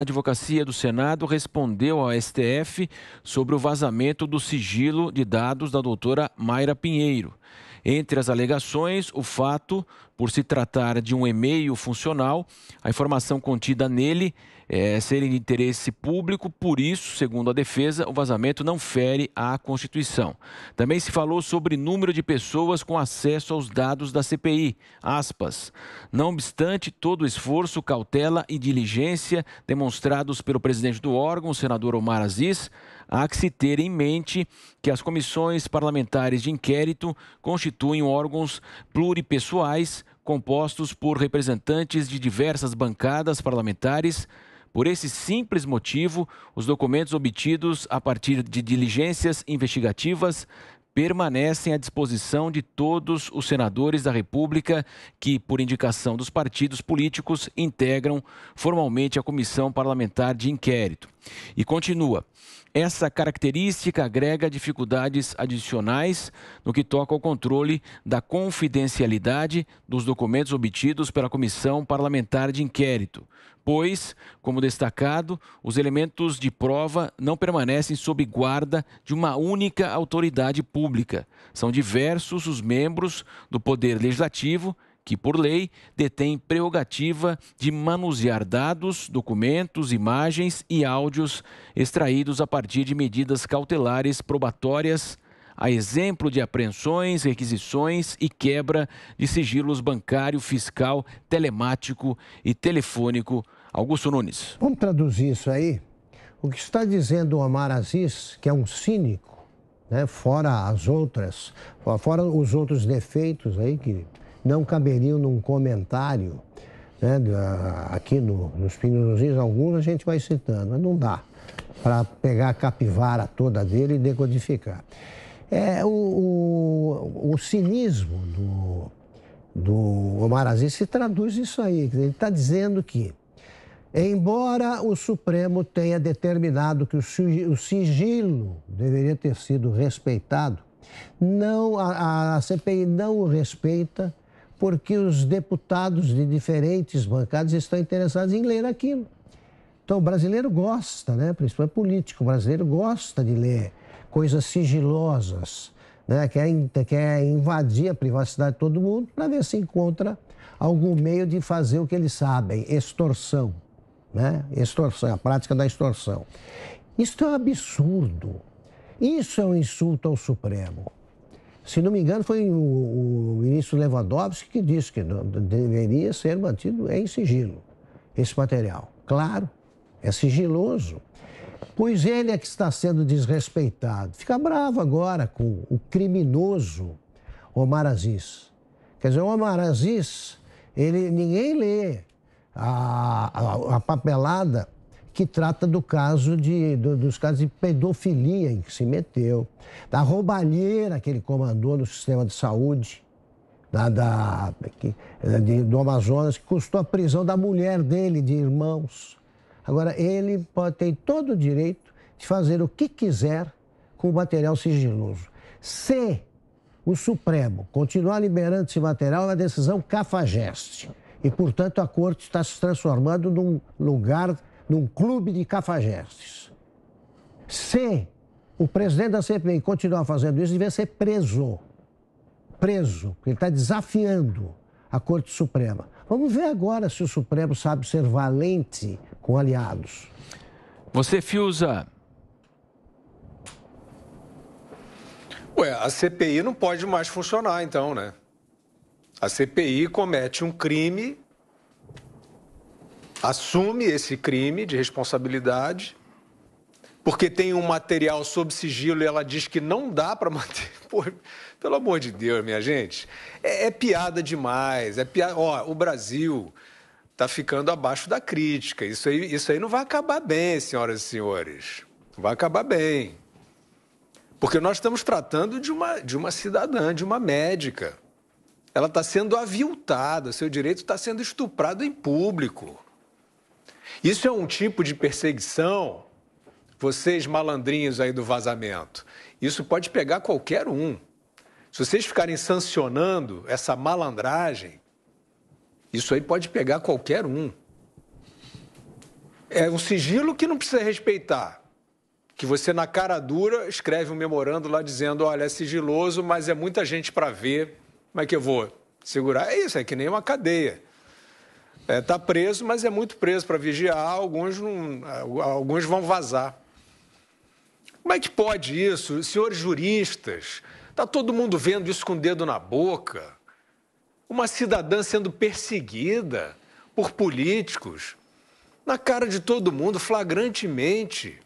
A Advocacia do Senado respondeu ao STF sobre o vazamento do sigilo de dados da doutora Mayra Pinheiro. Entre as alegações, o fato, por se tratar de um e-mail funcional, a informação contida nele é, serem de interesse público, por isso, segundo a defesa, o vazamento não fere a Constituição. Também se falou sobre número de pessoas com acesso aos dados da CPI. Aspas. Não obstante todo o esforço, cautela e diligência demonstrados pelo presidente do órgão, o senador Omar Aziz, há que se ter em mente que as comissões parlamentares de inquérito constituem órgãos pluripessoais compostos por representantes de diversas bancadas parlamentares por esse simples motivo, os documentos obtidos a partir de diligências investigativas permanecem à disposição de todos os senadores da República que, por indicação dos partidos políticos, integram formalmente a comissão parlamentar de inquérito. E continua. Essa característica agrega dificuldades adicionais no que toca ao controle da confidencialidade dos documentos obtidos pela Comissão Parlamentar de Inquérito, pois, como destacado, os elementos de prova não permanecem sob guarda de uma única autoridade pública. São diversos os membros do Poder Legislativo que, por lei, detém prerrogativa de manusear dados, documentos, imagens e áudios extraídos a partir de medidas cautelares probatórias, a exemplo de apreensões, requisições e quebra de sigilos bancário, fiscal, telemático e telefônico. Augusto Nunes. Vamos traduzir isso aí? O que está dizendo o Omar Aziz, que é um cínico, né? fora as outras, fora os outros defeitos aí que não caberiam num comentário né, ah, aqui no, nos Pinheiros, alguns a gente vai citando, mas não dá para pegar a capivara toda dele e decodificar. É, o, o, o cinismo do, do Omar Aziz se traduz isso aí. Ele está dizendo que, embora o Supremo tenha determinado que o sigilo deveria ter sido respeitado, não, a, a CPI não o respeita porque os deputados de diferentes bancadas estão interessados em ler aquilo. Então, o brasileiro gosta, né? principalmente político, o brasileiro gosta de ler coisas sigilosas, né? quer, quer invadir a privacidade de todo mundo para ver se encontra algum meio de fazer o que eles sabem, extorsão. Né? Extorsão, a prática da extorsão. Isso é um absurdo. Isso é um insulto ao Supremo. Se não me engano, foi o, o ministro Lewandowski que disse que não, deveria ser mantido em sigilo esse material. Claro, é sigiloso. Pois ele é que está sendo desrespeitado. Fica bravo agora com o criminoso Omar Aziz. Quer dizer, o Omar Aziz, ele, ninguém lê a, a, a papelada que trata do caso de, do, dos casos de pedofilia em que se meteu, da roubalheira que ele comandou no sistema de saúde da, da que, de, do Amazonas, que custou a prisão da mulher dele, de irmãos. Agora, ele pode, tem todo o direito de fazer o que quiser com o material sigiloso. Se o Supremo continuar liberando esse material, é uma decisão cafajeste. E, portanto, a corte está se transformando num lugar num clube de cafajestes. Se o presidente da CPI continuar fazendo isso, ele deve ser preso. Preso, porque ele está desafiando a Corte Suprema. Vamos ver agora se o Supremo sabe ser valente com aliados. Você, Fiuza. Ué, a CPI não pode mais funcionar, então, né? A CPI comete um crime assume esse crime de responsabilidade, porque tem um material sob sigilo e ela diz que não dá para manter. Pô, pelo amor de Deus, minha gente. É, é piada demais. É piada. Ó, o Brasil está ficando abaixo da crítica. Isso aí, isso aí não vai acabar bem, senhoras e senhores. Não vai acabar bem. Porque nós estamos tratando de uma, de uma cidadã, de uma médica. Ela está sendo aviltada, seu direito está sendo estuprado em público. Isso é um tipo de perseguição, vocês malandrinhos aí do vazamento. Isso pode pegar qualquer um. Se vocês ficarem sancionando essa malandragem, isso aí pode pegar qualquer um. É um sigilo que não precisa respeitar. Que você, na cara dura, escreve um memorando lá dizendo: olha, é sigiloso, mas é muita gente para ver, como é que eu vou segurar? É isso, é que nem uma cadeia está é, tá preso, mas é muito preso para vigiar, alguns, não, alguns vão vazar. Como é que pode isso? Senhores juristas, está todo mundo vendo isso com o dedo na boca. Uma cidadã sendo perseguida por políticos, na cara de todo mundo, flagrantemente.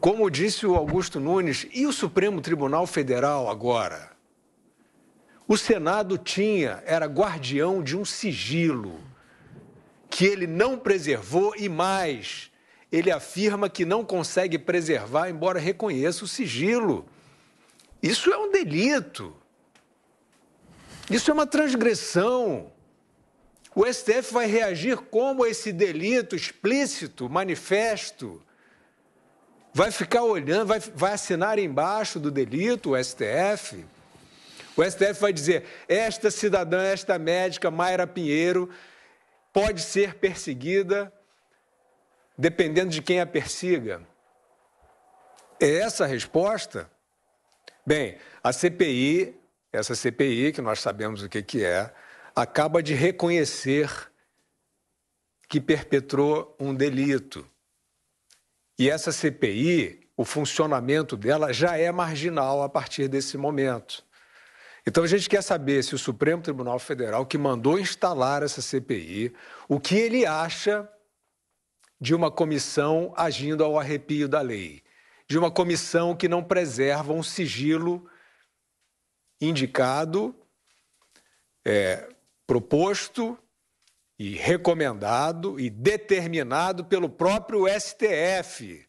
Como disse o Augusto Nunes, e o Supremo Tribunal Federal agora? O Senado tinha, era guardião de um sigilo que ele não preservou e mais, ele afirma que não consegue preservar, embora reconheça o sigilo. Isso é um delito. Isso é uma transgressão. O STF vai reagir como esse delito explícito, manifesto. Vai ficar olhando, vai, vai assinar embaixo do delito o STF. O STF vai dizer: esta cidadã, esta médica, Mayra Pinheiro, pode ser perseguida dependendo de quem a persiga. É essa a resposta? Bem, a CPI, essa CPI, que nós sabemos o que, que é, acaba de reconhecer que perpetrou um delito. E essa CPI, o funcionamento dela já é marginal a partir desse momento. Então a gente quer saber se o Supremo Tribunal Federal, que mandou instalar essa CPI, o que ele acha de uma comissão agindo ao arrepio da lei, de uma comissão que não preserva um sigilo indicado, é, proposto e recomendado e determinado pelo próprio STF.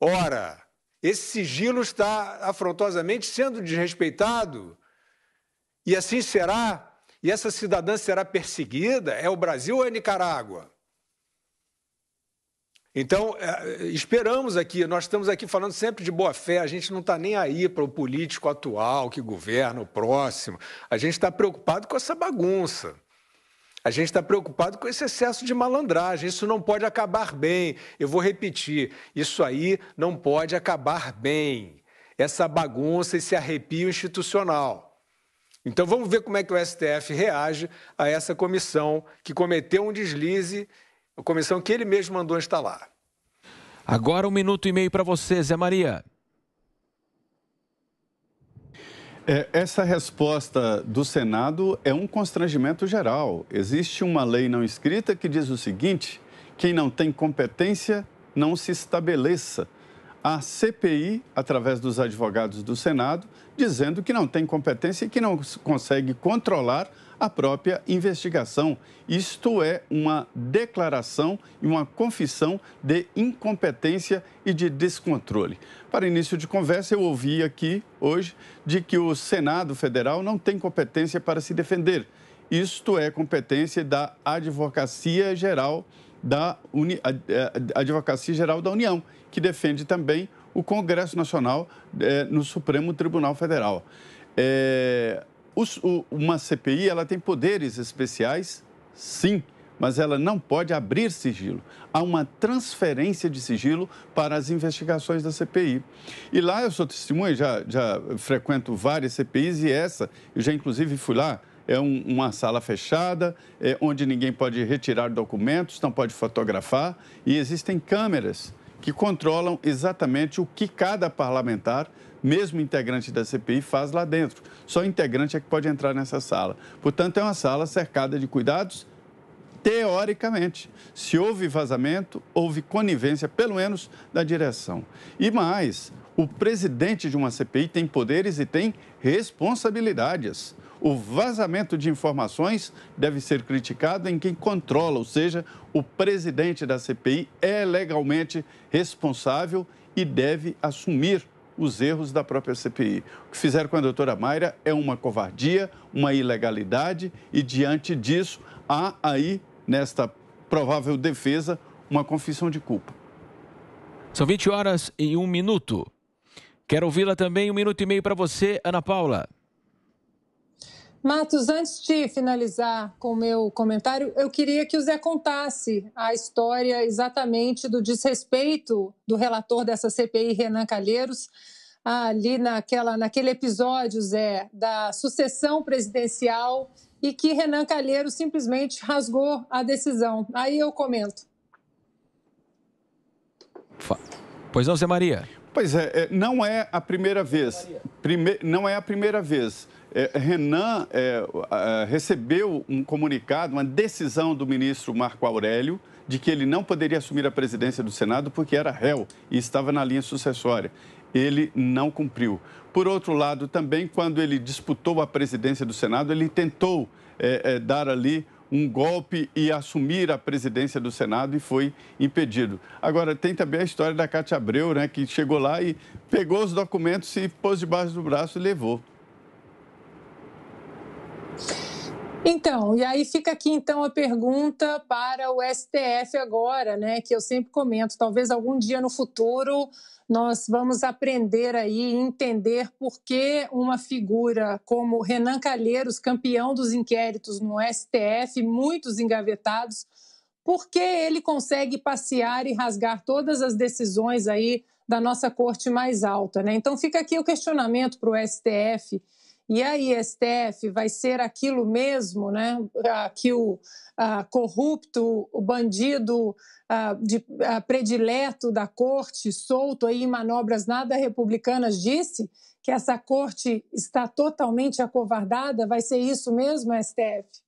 Ora, esse sigilo está afrontosamente sendo desrespeitado e assim será? E essa cidadã será perseguida? É o Brasil ou é Nicarágua? Então, é, esperamos aqui, nós estamos aqui falando sempre de boa fé, a gente não está nem aí para o político atual que governa o próximo, a gente está preocupado com essa bagunça. A gente está preocupado com esse excesso de malandragem. Isso não pode acabar bem. Eu vou repetir: isso aí não pode acabar bem. Essa bagunça, esse arrepio institucional. Então vamos ver como é que o STF reage a essa comissão que cometeu um deslize, a comissão que ele mesmo mandou instalar. Agora um minuto e meio para você, Zé Maria. É, essa resposta do Senado é um constrangimento geral. Existe uma lei não escrita que diz o seguinte: quem não tem competência não se estabeleça a CPI, através dos advogados do Senado, dizendo que não tem competência e que não consegue controlar a própria investigação. Isto é uma declaração e uma confissão de incompetência e de descontrole. Para início de conversa, eu ouvi aqui hoje de que o Senado Federal não tem competência para se defender. Isto é competência da Advocacia Geral da Uni, é, Advocacia Geral da União, que defende também o Congresso Nacional é, no Supremo Tribunal Federal. É, os, o, uma CPI ela tem poderes especiais, sim, mas ela não pode abrir sigilo. Há uma transferência de sigilo para as investigações da CPI. E lá eu sou testemunha, já, já frequento várias CPIs e essa, eu já inclusive fui lá é um, uma sala fechada, é, onde ninguém pode retirar documentos, não pode fotografar, e existem câmeras que controlam exatamente o que cada parlamentar, mesmo integrante da CPI, faz lá dentro. Só integrante é que pode entrar nessa sala. Portanto, é uma sala cercada de cuidados, teoricamente. Se houve vazamento, houve conivência, pelo menos, da direção. E mais, o presidente de uma CPI tem poderes e tem responsabilidades. O vazamento de informações deve ser criticado em quem controla, ou seja, o presidente da CPI é legalmente responsável e deve assumir os erros da própria CPI. O que fizeram com a doutora Mayra é uma covardia, uma ilegalidade e, diante disso, há aí, nesta provável defesa, uma confissão de culpa. São 20 horas e um minuto. Quero ouvi-la também, um minuto e meio para você, Ana Paula. Matos, antes de finalizar com o meu comentário, eu queria que o Zé contasse a história exatamente do desrespeito do relator dessa CPI, Renan Calheiros, ali naquela, naquele episódio, Zé, da sucessão presidencial e que Renan Calheiros simplesmente rasgou a decisão. Aí eu comento. Pois não, Zé Maria. Pois é, é não é a primeira vez. Prime... Não é a primeira vez. É, Renan é, recebeu um comunicado, uma decisão do ministro Marco Aurélio, de que ele não poderia assumir a presidência do Senado porque era réu e estava na linha sucessória. Ele não cumpriu. Por outro lado, também, quando ele disputou a presidência do Senado, ele tentou é, é dar ali um golpe e assumir a presidência do Senado e foi impedido. Agora, tem também a história da Cátia Abreu, né, que chegou lá e pegou os documentos e pôs debaixo do braço e levou. Então, e aí fica aqui então a pergunta para o STF agora, né? Que eu sempre comento, talvez algum dia no futuro nós vamos aprender aí entender por que uma figura como Renan Calheiros, campeão dos inquéritos no STF, muitos engavetados, por que ele consegue passear e rasgar todas as decisões aí da nossa corte mais alta, né? Então fica aqui o questionamento para o STF e aí, STF, vai ser aquilo mesmo, né? Ah, que o ah, corrupto, o bandido ah, de, ah, predileto da corte, solto aí em manobras nada republicanas, disse que essa corte está totalmente acovardada? Vai ser isso mesmo, STF?